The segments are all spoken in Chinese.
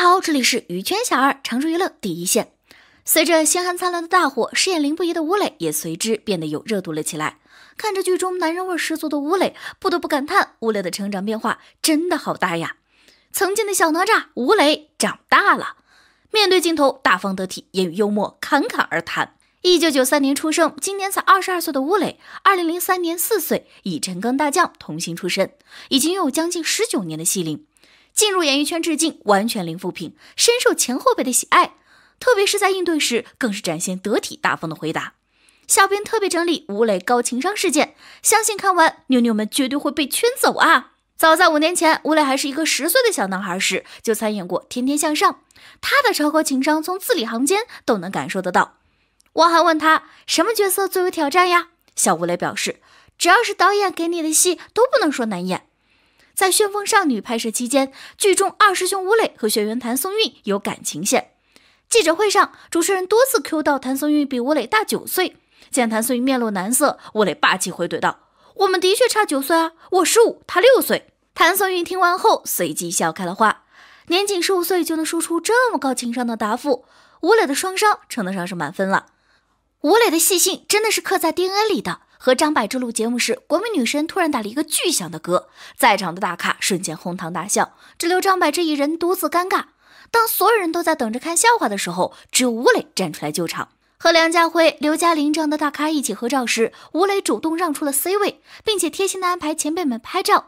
好，这里是娱圈小二，常驻娱乐第一线。随着《星汉灿烂》的大火，饰演凌不疑的吴磊也随之变得有热度了起来。看着剧中男人味十足的吴磊，不得不感叹吴磊的成长变化真的好大呀！曾经的小哪吒吴磊长大了，面对镜头大方得体，言语幽默，侃侃而谈。一九九三年出生，今年才二十二岁的吴磊，二零零三年四岁以陈刚大将童星出身，已经拥有将近十九年的戏龄。进入演艺圈至今完全零负评，深受前后辈的喜爱。特别是在应对时，更是展现得体大方的回答。小编特别整理吴磊高情商事件，相信看完妞妞们绝对会被圈走啊！早在五年前，吴磊还是一个十岁的小男孩时，就参演过《天天向上》，他的超高情商从字里行间都能感受得到。汪涵问他什么角色最有挑战呀？小吴磊表示，只要是导演给你的戏，都不能说难演。在《旋风少女》拍摄期间，剧中二师兄吴磊和学员谭松韵有感情线。记者会上，主持人多次 Q 到谭松韵比吴磊大九岁，见谭松韵面露难色，吴磊霸气回怼道：“我们的确差九岁啊，我十五，他六岁。”谭松韵听完后随即笑开了花，年仅十五岁就能说出这么高情商的答复，吴磊的双商称得上是满分了。吴磊的细心真的是刻在 DNA 里的。和张柏芝录节目时，国民女神突然打了一个巨响的嗝，在场的大咖瞬间哄堂大笑，只留张柏芝一人独自尴尬。当所有人都在等着看笑话的时候，只有吴磊站出来救场。和梁家辉、刘嘉玲这样的大咖一起合照时，吴磊主动让出了 C 位，并且贴心的安排前辈们拍照。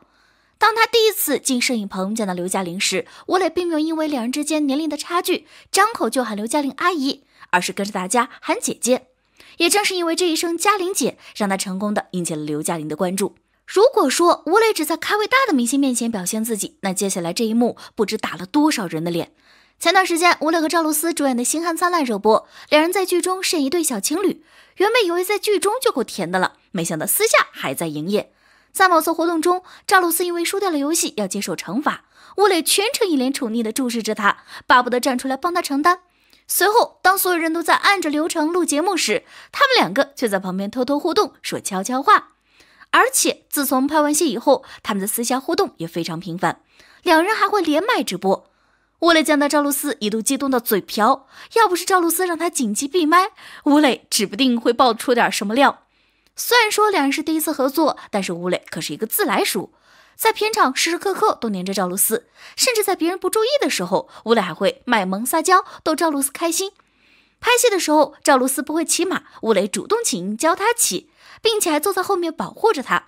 当他第一次进摄影棚见到刘嘉玲时，吴磊并没有因为两人之间年龄的差距，张口就喊刘嘉玲阿姨，而是跟着大家喊姐姐。也正是因为这一声“嘉玲姐”，让她成功的引起了刘嘉玲的关注。如果说吴磊只在咖位大的明星面前表现自己，那接下来这一幕不知打了多少人的脸。前段时间，吴磊和赵露思主演的《星汉灿烂》热播，两人在剧中是一对小情侣。原本以为在剧中就够甜的了，没想到私下还在营业。在某次活动中，赵露思因为输掉了游戏要接受惩罚，吴磊全程一脸宠溺的注视着她，巴不得站出来帮她承担。随后，当所有人都在按着流程录节目时，他们两个却在旁边偷偷互动，说悄悄话。而且，自从拍完戏以后，他们的私下互动也非常频繁，两人还会连麦直播。吴磊见到赵露思，一度激动到嘴瓢，要不是赵露思让他紧急闭麦，吴磊指不定会爆出点什么料。虽然说两人是第一次合作，但是吴磊可是一个自来熟。在片场时时刻刻都黏着赵露思，甚至在别人不注意的时候，吴磊还会卖萌撒娇，逗赵露思开心。拍戏的时候，赵露思不会骑马，吴磊主动请缨教她骑，并且还坐在后面保护着她。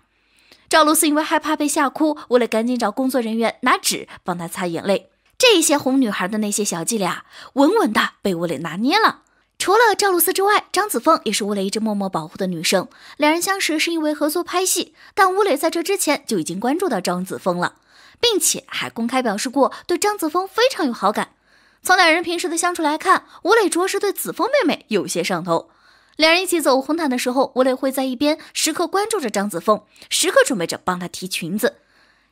赵露思因为害怕被吓哭，吴磊赶紧找工作人员拿纸帮她擦眼泪。这些哄女孩的那些小伎俩，稳稳的被吴磊拿捏了。除了赵露思之外，张子枫也是吴磊一直默默保护的女生。两人相识是因为合作拍戏，但吴磊在这之前就已经关注到张子枫了，并且还公开表示过对张子枫非常有好感。从两人平时的相处来看，吴磊着实对子枫妹妹有些上头。两人一起走红毯的时候，吴磊会在一边时刻关注着张子枫，时刻准备着帮她提裙子。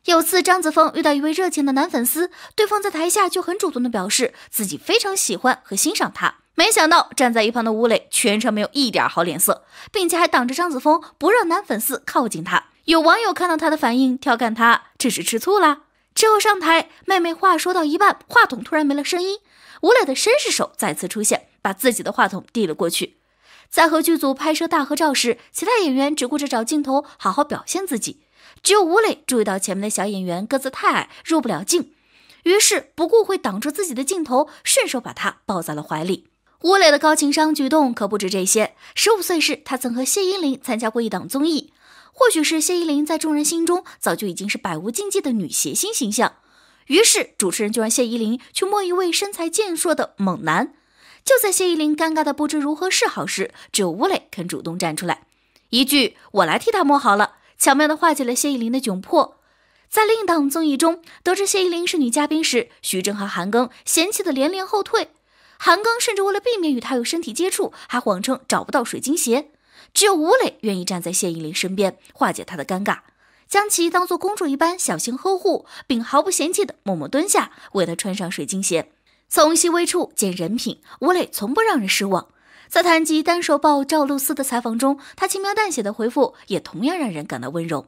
有次张子枫遇到一位热情的男粉丝，对方在台下就很主动地表示自己非常喜欢和欣赏她。没想到站在一旁的吴磊全程没有一点好脸色，并且还挡着张子枫不让男粉丝靠近他。有网友看到他的反应，调侃他这是吃醋啦。之后上台，妹妹话说到一半，话筒突然没了声音，吴磊的绅士手再次出现，把自己的话筒递了过去。在和剧组拍摄大合照时，其他演员只顾着找镜头好好表现自己，只有吴磊注意到前面的小演员个子太矮，入不了镜，于是不顾会挡住自己的镜头，顺手把他抱在了怀里。吴磊的高情商举动可不止这些。十五岁时，他曾和谢依霖参加过一档综艺。或许是谢依霖在众人心中早就已经是百无禁忌的女谐星形象，于是主持人就让谢依霖去摸一位身材健硕的猛男。就在谢依霖尴尬的不知如何是好时，只有吴磊肯主动站出来，一句“我来替他摸好了”，巧妙的化解了谢依霖的窘迫。在另一档综艺中，得知谢依霖是女嘉宾时，徐峥和韩庚嫌弃的连连后退。韩庚甚至为了避免与他有身体接触，还谎称找不到水晶鞋。只有吴磊愿意站在谢依霖身边化解他的尴尬，将其当做公主一般小心呵护，并毫不嫌弃的默默蹲下为她穿上水晶鞋。从细微处见人品，吴磊从不让人失望。在谈及单手抱赵露思的采访中，他轻描淡写的回复也同样让人感到温柔。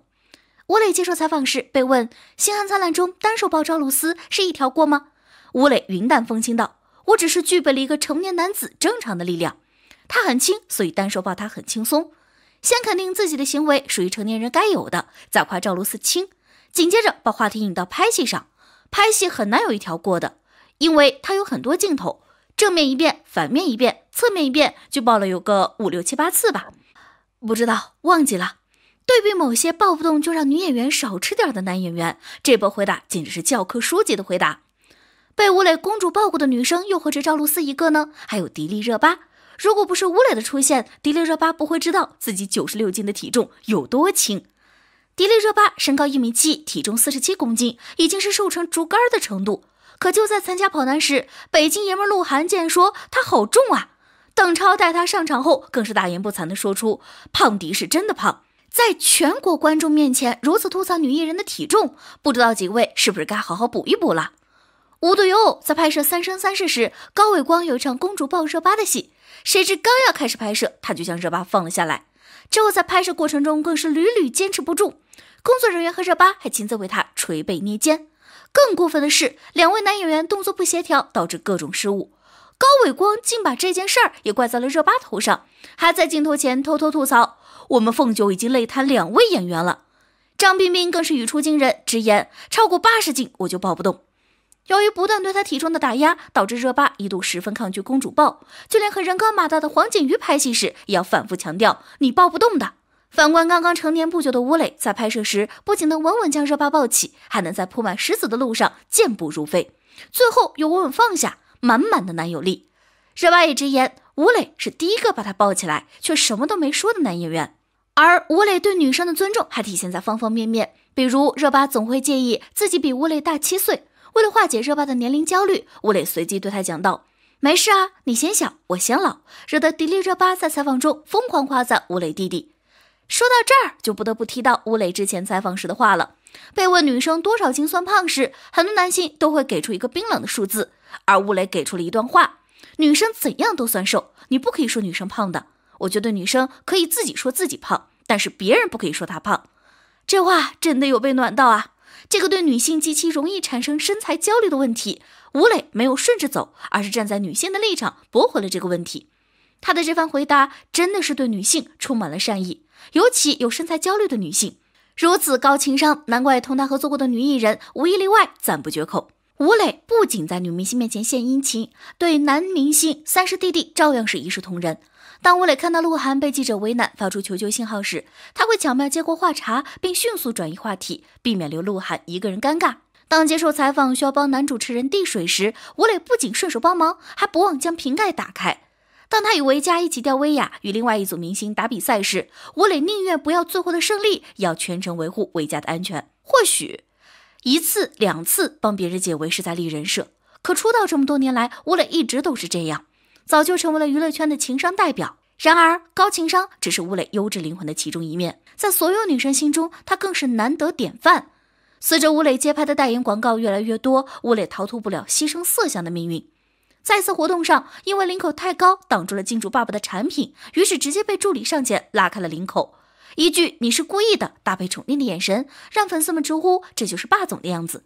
吴磊接受采访时被问《星汉灿烂》中单手抱赵露思是一条过吗？吴磊云淡风轻道。我只是具备了一个成年男子正常的力量，他很轻，所以单手抱他很轻松。先肯定自己的行为属于成年人该有的，再夸赵露思轻，紧接着把话题引到拍戏上。拍戏很难有一条过的，因为他有很多镜头，正面一遍，反面一遍，侧面一遍，就抱了有个五六七八次吧，不知道忘记了。对比某些抱不动就让女演员少吃点的男演员，这波回答简直是教科书级的回答。被吴磊公主抱过的女生又何止赵露思一个呢？还有迪丽热巴。如果不是吴磊的出现，迪丽热巴不会知道自己九十六斤的体重有多轻。迪丽热巴身高一米七，体重四十七公斤，已经是瘦成竹竿的程度。可就在参加跑男时，北京爷们鹿晗竟然说她好重啊！邓超带她上场后，更是大言不惭地说出“胖迪是真的胖”。在全国观众面前如此吐槽女艺人的体重，不知道几位是不是该好好补一补了？无独有偶，在拍摄《三生三世》时，高伟光有一场公主抱热巴的戏，谁知刚要开始拍摄，他就将热巴放了下来。之后在拍摄过程中，更是屡屡坚持不住，工作人员和热巴还亲自为他捶背捏肩。更过分的是，两位男演员动作不协调，导致各种失误，高伟光竟把这件事儿也怪在了热巴头上，还在镜头前偷偷吐槽：“我们凤九已经累瘫两位演员了。”张彬彬更是语出惊人，直言：“超过八十斤我就抱不动。”由于不断对他体重的打压，导致热巴一度十分抗拒公主抱，就连和人高马大的黄景瑜拍戏时，也要反复强调你抱不动的。反观刚刚成年不久的吴磊，在拍摄时不仅能稳稳将热巴抱起，还能在铺满石子的路上健步如飞，最后又稳稳放下，满满的男友力。热巴也直言，吴磊是第一个把他抱起来却什么都没说的男演员。而吴磊对女生的尊重还体现在方方面面，比如热巴总会介意自己比吴磊大七岁。为了化解热巴的年龄焦虑，吴磊随即对他讲道：“没事啊，你嫌小，我嫌老。”惹得迪丽热巴在采访中疯狂夸赞吴磊弟弟。说到这儿，就不得不提到吴磊之前采访时的话了。被问女生多少斤算胖时，很多男性都会给出一个冰冷的数字，而吴磊给出了一段话：“女生怎样都算瘦，你不可以说女生胖的。我觉得女生可以自己说自己胖，但是别人不可以说她胖。”这话真的有被暖到啊！这个对女性极其容易产生身材焦虑的问题，吴磊没有顺着走，而是站在女性的立场驳回了这个问题。他的这番回答真的是对女性充满了善意，尤其有身材焦虑的女性。如此高情商，难怪同他合作过的女艺人无一例外赞不绝口。吴磊不仅在女明星面前献殷勤，对男明星三师弟弟照样是一视同仁。当吴磊看到鹿晗被记者为难，发出求救信号时，他会巧妙接过话茬，并迅速转移话题，避免留鹿晗一个人尴尬。当接受采访需要帮男主持人递水时，吴磊不仅顺手帮忙，还不忘将瓶盖打开。当他与维嘉一起吊威亚与另外一组明星打比赛时，吴磊宁愿不要最后的胜利，也要全程维护维嘉的安全。或许一次两次帮别人解围是在立人设，可出道这么多年来，吴磊一直都是这样。早就成为了娱乐圈的情商代表。然而，高情商只是吴磊优质灵魂的其中一面，在所有女生心中，他更是难得典范。随着吴磊接拍的代言广告越来越多，吴磊逃脱不了牺牲色相的命运。在一次活动上，因为领口太高挡住了金主爸爸的产品，于是直接被助理上前拉开了领口，一句“你是故意的”，搭配宠溺的眼神，让粉丝们直呼这就是霸总的样子。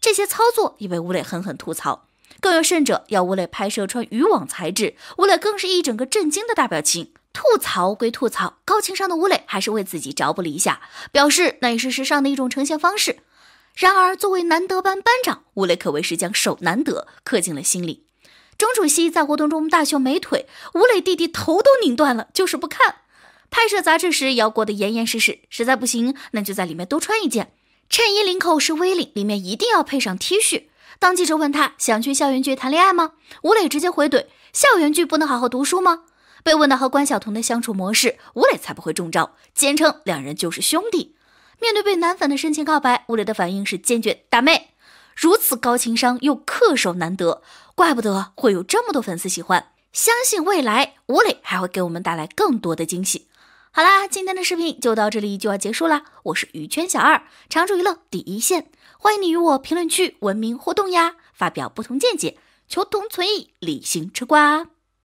这些操作也被吴磊狠狠吐槽。更有甚者，要吴磊拍摄穿渔网材质，吴磊更是一整个震惊的大表情。吐槽归吐槽，高情商的吴磊还是为自己着补了一下，表示那也是时尚的一种呈现方式。然而，作为难得班班长，吴磊可谓是将“手难得”刻进了心里。钟楚曦在活动中大秀美腿，吴磊弟弟头都拧断了，就是不看。拍摄杂志时也要裹得严严实实，实在不行，那就在里面多穿一件。衬衣领口是 V 领，里面一定要配上 T 恤。当记者问他想去校园剧谈恋爱吗？吴磊直接回怼：“校园剧不能好好读书吗？”被问到和关晓彤的相处模式，吴磊才不会中招，坚称两人就是兄弟。面对被男粉的深情告白，吴磊的反应是坚决打妹。如此高情商又恪守难得，怪不得会有这么多粉丝喜欢。相信未来，吴磊还会给我们带来更多的惊喜。好啦，今天的视频就到这里就要结束啦。我是娱圈小二，常驻娱乐第一线。欢迎你与我评论区文明互动呀，发表不同见解，求同存异，理性吃瓜。